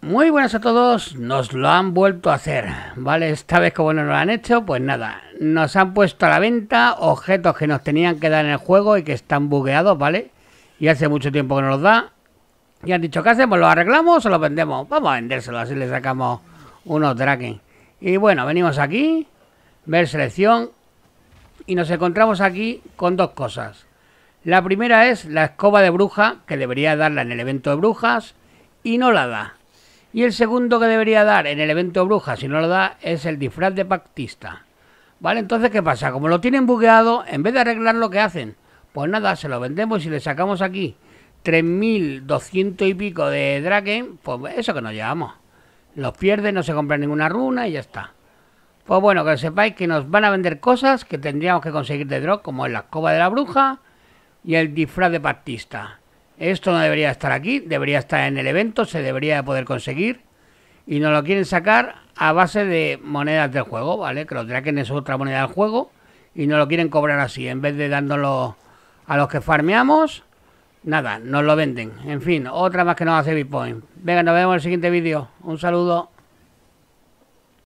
Muy buenas a todos, nos lo han vuelto a hacer, ¿vale? Esta vez como no lo han hecho, pues nada, nos han puesto a la venta objetos que nos tenían que dar en el juego y que están bugueados, ¿vale? Y hace mucho tiempo que nos los da. Y han dicho, ¿qué hacemos? ¿Lo arreglamos o los vendemos? Vamos a vendérselo, así le sacamos unos dragons. Y bueno, venimos aquí, ver selección, y nos encontramos aquí con dos cosas. La primera es la escoba de bruja, que debería darla en el evento de brujas, y no la da. Y el segundo que debería dar en el evento bruja, si no lo da, es el disfraz de pactista. ¿Vale? Entonces, ¿qué pasa? Como lo tienen bugueado, en vez de arreglar lo que hacen, pues nada, se lo vendemos y le sacamos aquí 3.200 y pico de Draken, pues eso que nos llevamos. Los pierden, no se compra ninguna runa y ya está. Pues bueno, que sepáis que nos van a vender cosas que tendríamos que conseguir de drop, como es la escoba de la bruja y el disfraz de pactista. Esto no debería estar aquí, debería estar en el evento, se debería poder conseguir. Y nos lo quieren sacar a base de monedas del juego, ¿vale? Que lo traquen es otra moneda del juego y nos lo quieren cobrar así, en vez de dándolo a los que farmeamos. Nada, nos lo venden. En fin, otra más que nos hace Bitcoin. Venga, nos vemos en el siguiente vídeo. Un saludo.